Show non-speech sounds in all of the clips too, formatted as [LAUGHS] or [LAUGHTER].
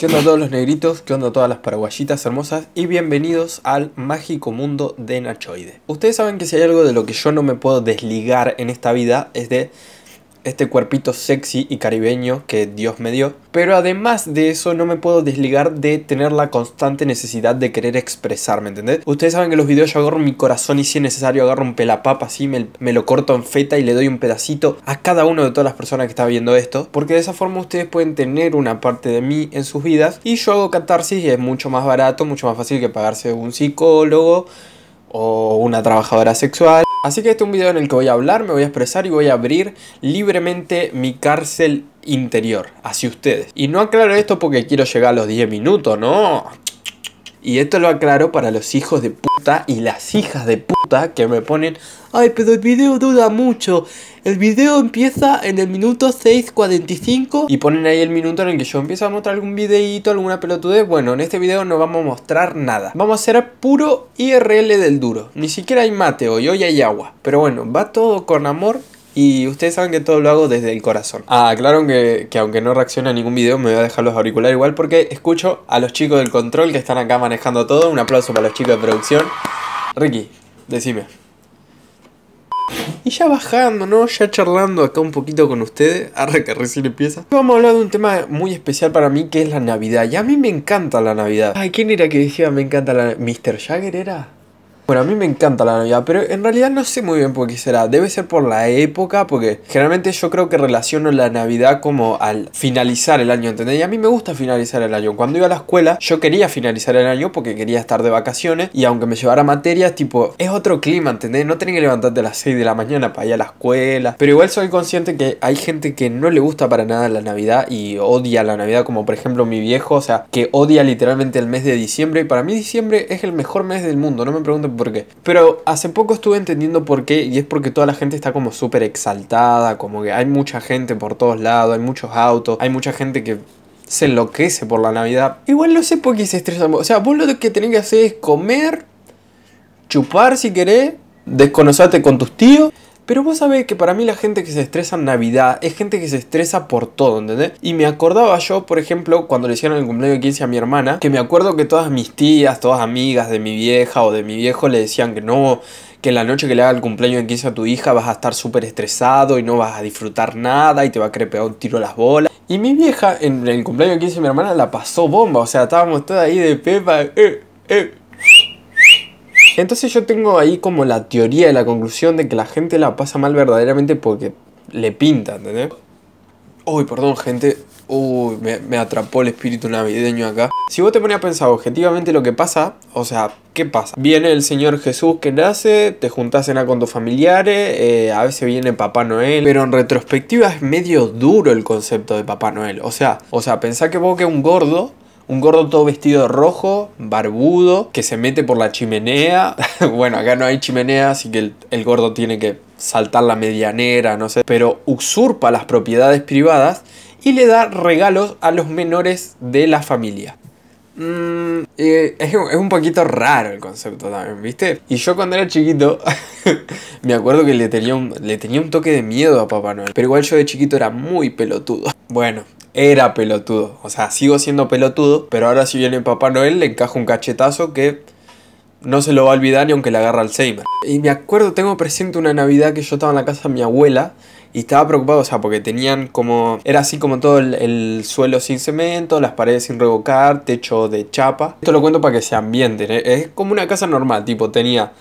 ¿Qué onda a todos los negritos? ¿Qué onda a todas las paraguayitas hermosas? Y bienvenidos al mágico mundo de Nachoide. Ustedes saben que si hay algo de lo que yo no me puedo desligar en esta vida es de este cuerpito sexy y caribeño que Dios me dio. Pero además de eso no me puedo desligar de tener la constante necesidad de querer expresarme, ¿entendés? Ustedes saben que los videos yo agarro mi corazón y si es necesario agarro un pelapapa así, me, me, lo corto en feta y le doy un pedacito a cada uno de todas las personas que está viendo esto. Porque de esa forma ustedes pueden tener una parte de mí en sus vidas y yo hago catarsis y es mucho más barato, mucho más fácil que pagarse un psicólogo o una trabajadora sexual. Así que este es un video en el que voy a hablar, me voy a expresar y voy a abrir libremente mi cárcel interior hacia ustedes. Y no aclaro esto porque quiero llegar a los 10 minutos, no. Y esto lo aclaro para los hijos de puta y las hijas de puta que me ponen, ay, pero el video duda mucho. El video empieza en el minuto 6.45 y ponen ahí el minuto en el que yo empiezo a mostrar algún videíto, alguna pelotudez. Bueno, en este video no vamos a mostrar nada. Vamos a hacer puro IRL del duro. Ni siquiera hay mate hoy, hoy hay agua. Pero bueno, va todo con amor y ustedes saben que todo lo hago desde el corazón. Ah, claro que, aunque no reaccione a ningún video, me voy a dejar los auriculares igual porque escucho a los chicos del control que están acá manejando todo. Un aplauso para los chicos de producción. Ricky, decime. Y ya bajando, ¿no? Ya charlando acá un poquito con ustedes, ahora que recién empieza. Vamos a hablar de un tema muy especial para mí que es la Navidad. Y a mí me encanta la Navidad. Ay, ¿quién era que decía me encanta la... Navidad? Mr. Jagger era? Bueno, a mí me encanta la Navidad, pero en realidad no sé muy bien por qué será. Debe ser por la época, porque generalmente yo creo que relaciono la Navidad como al finalizar el año, ¿entendés? Y a mí me gusta finalizar el año. Cuando iba a la escuela, yo quería finalizar el año porque quería estar de vacaciones y aunque me llevara materias, tipo, es otro clima, ¿entendés? No tenés que levantarte a las 6 de la mañana para ir a la escuela. Pero igual soy consciente que hay gente que no le gusta para nada la Navidad y odia la Navidad, como por ejemplo mi viejo, o sea, que odia literalmente el mes de diciembre. Y para mí diciembre es el mejor mes del mundo, no me pregunten pero hace poco estuve entendiendo por qué y es porque toda la gente está como súper exaltada, como que hay mucha gente por todos lados, hay muchos autos, hay mucha gente que se enloquece por la Navidad. Igual no sé por qué se estresan. O sea, vos lo que tenés que hacer es comer, chupar si querés, desconocerte con tus tíos pero vos sabés que para mí la gente que se estresa en Navidad es gente que se estresa por todo, ¿entendés? Y me acordaba yo, por ejemplo, cuando le hicieron el cumpleaños de 15 a mi hermana, que me acuerdo que todas mis tías, todas amigas de mi vieja o de mi viejo le decían que no, que la noche que le haga el cumpleaños de 15 a tu hija vas a estar súper estresado y no vas a disfrutar nada y te va a crepear un tiro a las bolas. Y mi vieja en el cumpleaños de 15 de mi hermana la pasó bomba, o sea, estábamos todos ahí de pepa, eh, eh, entonces yo tengo ahí como la teoría y la conclusión de que la gente la pasa mal verdaderamente porque le pinta, ¿entendés? Uy, perdón, gente. Uy, me, atrapó el espíritu navideño acá. Si vos te pones a pensar objetivamente lo que pasa, o sea, ¿qué pasa? Viene el Señor Jesús que nace, te juntás a con tus familiares, eh, a veces viene Papá Noel, pero en retrospectiva es medio duro el concepto de Papá Noel. O sea, o sea, pensá que vos que un gordo un gordo todo vestido de rojo, barbudo, que se mete por la chimenea. [LAUGHS] bueno, acá no hay chimenea, así que el, gordo tiene que saltar la medianera, no sé. Pero usurpa las propiedades privadas y le da regalos a los menores de la familia. Mm, es, un poquito raro el concepto también, ¿viste? Y yo cuando era chiquito, [LAUGHS] me acuerdo que le tenía, le tenía un toque de miedo a Papá Noel. Pero igual yo de chiquito era muy pelotudo. Bueno, era pelotudo. O sea, sigo siendo pelotudo, pero ahora si viene Papá Noel le encaja un cachetazo que no se lo va a olvidar ni aunque le agarra Alzheimer. Y me acuerdo, tengo presente una Navidad que yo estaba en la casa de mi abuela y estaba preocupado, o sea, porque tenían como... Era así como todo el, suelo sin cemento, las paredes sin revocar, techo de chapa. Esto lo cuento para que se ambienten. ¿eh? Es como una casa normal, tipo, tenía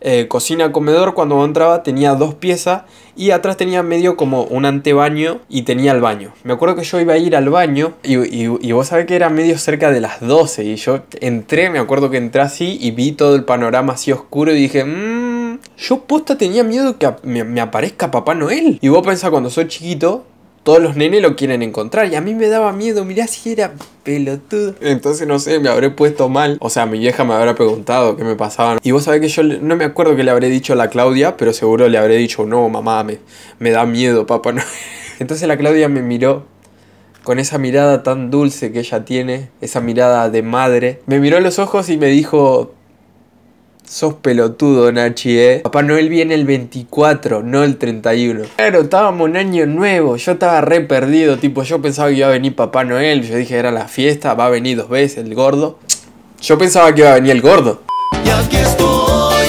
eh, cocina-comedor, cuando entraba tenía dos piezas y atrás tenía medio como un antebaño y tenía el baño. Me acuerdo que yo iba a ir al baño y, y, vos sabés que era medio cerca de las 12 y yo entré, me acuerdo que entré así y vi todo el panorama así oscuro y dije, mmm, yo posta tenía miedo que me, me aparezca Papá Noel. Y vos pensás cuando soy chiquito, todos los nenes lo quieren encontrar. Y a mí me daba miedo, mirá si era pelotudo. Entonces no sé, me habré puesto mal. O sea, mi vieja me habrá preguntado qué me pasaba. Y vos sabés que yo no me acuerdo que le habré dicho a la Claudia, pero seguro le habré dicho, no, mamá, me, me da miedo, papá. [LAUGHS] Entonces la Claudia me miró con esa mirada tan dulce que ella tiene, esa mirada de madre. Me miró los ojos y me dijo, Sos pelotudo, Nachi, eh. Papá Noel viene el 24, no el 31. Pero estábamos en año nuevo. Yo estaba re perdido. Tipo, yo pensaba que iba a venir Papá Noel. Yo dije, era la fiesta, va a venir dos veces el gordo. Yo pensaba que iba a venir el gordo. Y aquí estoy,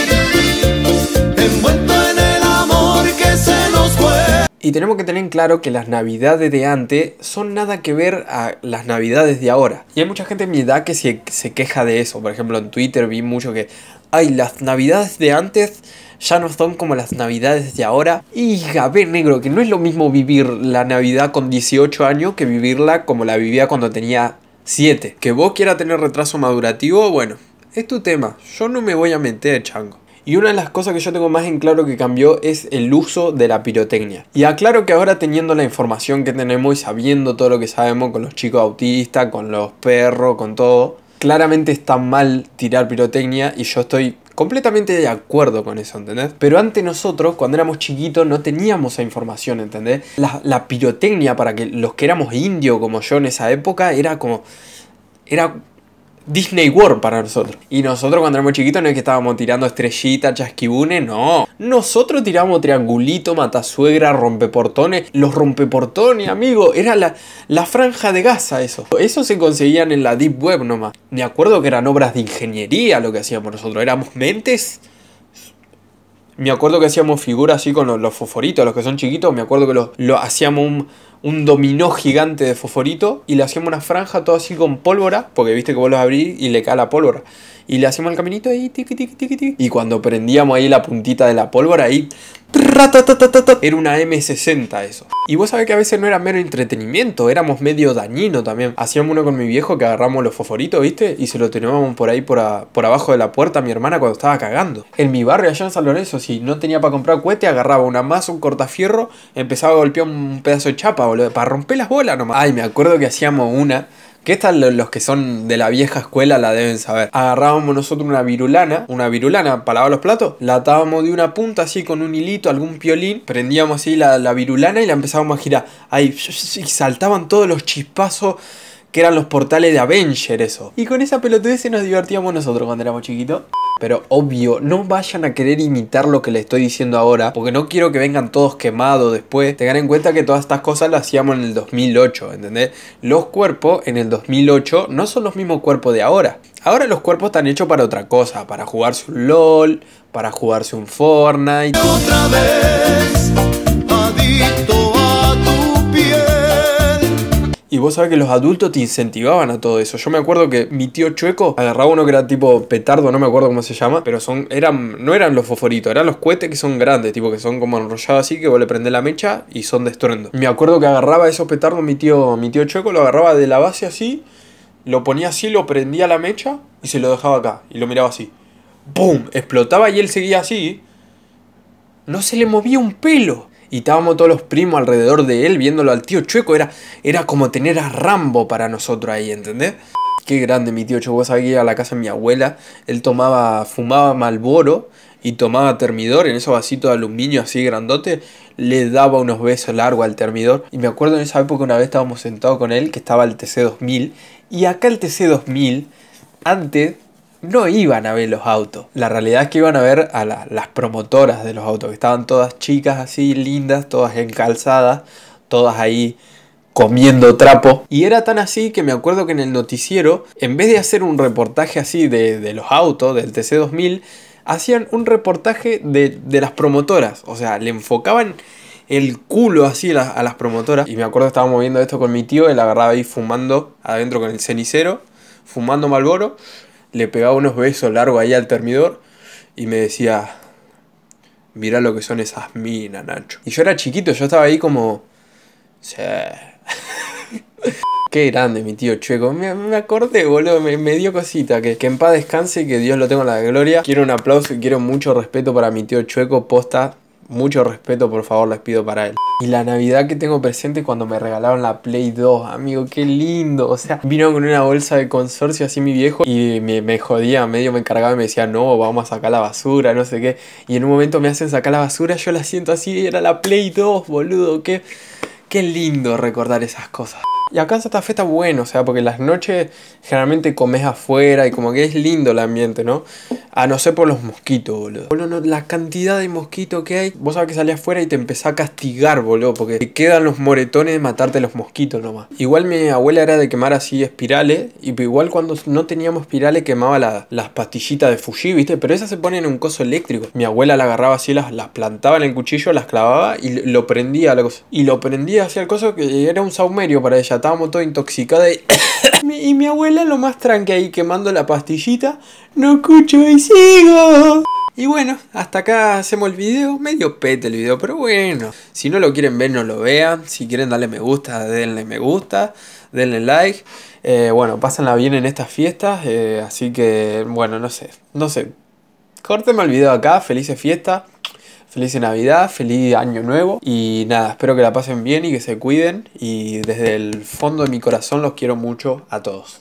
en el amor que Y tenemos que tener en claro que las navidades de antes son nada que ver a las navidades de ahora. Y hay mucha gente en mi edad que se, se queja de eso. Por ejemplo, en Twitter vi mucho que, ay, las navidades de antes ya no son como las navidades de ahora. Hija, ve negro, que no es lo mismo vivir la Navidad con 18 años que vivirla como la vivía cuando tenía 7. Que vos quieras tener retraso madurativo, bueno, es tu tema. Yo no me voy a meter, chango. Y una de las cosas que yo tengo más en claro que cambió es el uso de la pirotecnia. Y aclaro que ahora teniendo la información que tenemos y sabiendo todo lo que sabemos con los chicos autistas, con los perros, con todo, claramente está mal tirar pirotecnia y yo estoy completamente de acuerdo con eso, ¿entendés? Pero ante nosotros, cuando éramos chiquitos, no teníamos esa información, ¿entendés? La, pirotecnia para que los que éramos indios como yo en esa época era como... Era Disney World para nosotros. Y nosotros cuando éramos chiquitos no es que estábamos tirando estrellitas, chasquibune, no. Nosotros tiramos triangulito, matasuegra, rompeportones. Los rompeportones, amigo, era la, franja de gasa eso. Eso se conseguían en la Deep Web nomás. Me acuerdo que eran obras de ingeniería lo que hacíamos nosotros. Éramos mentes me acuerdo que hacíamos figuras así con los, foforitos, los que son chiquitos. Me acuerdo que los, lo hacíamos un, un dominó gigante de fosforito y le hacíamos una franja todo así con pólvora, porque viste que vos los abrís y le cae la pólvora. Y le hacemos el caminito ahí, tiqui, tiqui, tiqui. Y cuando prendíamos ahí la puntita de la pólvora, ahí era una M60 eso. Y vos sabés que a veces no era mero entretenimiento, éramos medio dañino también. Hacíamos uno con mi viejo que agarramos los fosforitos, ¿viste? Y se lo teníamos por ahí, por, por abajo de la puerta a mi hermana cuando estaba cagando. En mi barrio allá en San Lorenzo, si no tenía para comprar cohete, agarraba una masa, un cortafierro, empezaba a golpear un pedazo de chapa, boludo, para romper las bolas nomás. Ay, me acuerdo que hacíamos una que estas los que son de la vieja escuela la deben saber. Agarrábamos nosotros una virulana, una virulana para los platos, la atábamos de una punta así con un hilito, algún piolín, prendíamos así la, virulana y la empezábamos a girar. Ahí saltaban todos los chispazos que eran los portales de Avenger, eso. Y con esa pelotudez se nos divertíamos nosotros cuando éramos chiquitos. Pero obvio, no vayan a querer imitar lo que les estoy diciendo ahora, porque no quiero que vengan todos quemados después. Tengan en cuenta que todas estas cosas las hacíamos en el 2008, ¿entendés? Los cuerpos en el 2008 no son los mismos cuerpos de ahora. Ahora los cuerpos están hechos para otra cosa, para jugarse un LOL, para jugarse un Fortnite. Otra vez, adicto y vos sabés que los adultos te incentivaban a todo eso. Yo me acuerdo que mi tío Chueco agarraba uno que era tipo petardo, no me acuerdo cómo se llama, pero son eran no eran los foforitos, eran los cohetes que son grandes, tipo que son como enrollados así que vos le prendés la mecha y son de estruendo. Me acuerdo que agarraba esos petardos mi tío mi tío Chueco lo agarraba de la base así, lo ponía así, lo prendía la mecha y se lo dejaba acá y lo miraba así. ¡Pum! Explotaba y él seguía así. No se le movía un pelo. Y estábamos todos los primos alrededor de él viéndolo al tío Chueco. Era, era como tener a Rambo para nosotros ahí, ¿entendés? Qué grande mi tío Chueco. Vos sabés que iba a la casa de mi abuela. Él tomaba, fumaba Malboro y tomaba termidor en esos vasitos de aluminio así grandote, le daba unos besos largos al termidor. Y me acuerdo en esa época una vez estábamos sentados con él, que estaba el TC2000, y acá el TC2000, antes no iban a ver los autos. La realidad es que iban a ver a las promotoras de los autos, que estaban todas chicas así, lindas, todas encalzadas, todas ahí comiendo trapo. Y era tan así que me acuerdo que en el noticiero, en vez de hacer un reportaje así de, los autos, del TC2000, hacían un reportaje de, las promotoras. O sea, le enfocaban el culo así a las, promotoras. Y me acuerdo que estábamos viendo esto con mi tío, él agarraba ahí fumando adentro con el cenicero, fumando Malboro le pegaba unos besos largos ahí al termidor y me decía, mirá lo que son esas minas, Nacho. Y yo era chiquito, yo estaba ahí como... Sí. [LAUGHS] Qué grande, mi tío Chueco. Me, me acordé, boludo. Me, me dio cosita. Que, que, en paz descanse, y que Dios lo tenga en la gloria. Quiero un aplauso y quiero mucho respeto para mi tío Chueco. Posta, mucho respeto, por favor, les pido para él. Y la Navidad que tengo presente cuando me regalaron la Play 2, amigo, qué lindo. O sea, vino con una bolsa de consorcio así mi viejo y me, me jodía, medio me encargaba y me decía, no, vamos a sacar la basura, no sé qué. Y en un momento me hacen sacar la basura, yo la siento así, era la Play 2, boludo, qué, qué lindo recordar esas cosas. Y acá en Santa Fe está bueno, o sea, porque las noches generalmente comes afuera y como que es lindo el ambiente, ¿no? A no ser por los mosquitos, boludo. Boludo, la cantidad de mosquitos que hay. Vos sabés que salías afuera y te empezás a castigar, boludo, porque te quedan los moretones de matarte los mosquitos nomás. Igual mi abuela era de quemar así espirales, y igual cuando no teníamos espirales quemaba las pastillitas de Fuji, ¿viste? Pero esas se ponen en un coso eléctrico. Mi abuela la agarraba así, las, plantaba en el cuchillo, las clavaba y lo prendía la cosa. Y lo prendía hacia el coso que era un saumerio para ella estábamos todos intoxicados y, [COUGHS] mi, y mi abuela lo más tranque ahí quemando la pastillita. No escucho y sigo. Y bueno, hasta acá hacemos el video, medio pete el video, pero bueno. Si no lo quieren ver, no lo vean. Si quieren darle me gusta, denle me gusta, denle like. Eh, bueno, pásenla bien en estas fiestas, eh, así que, bueno, no sé, no sé. Córtenme el video acá, felices fiestas. Feliz Navidad, feliz año nuevo y nada, espero que la pasen bien y que se cuiden y desde el fondo de mi corazón los quiero mucho a todos.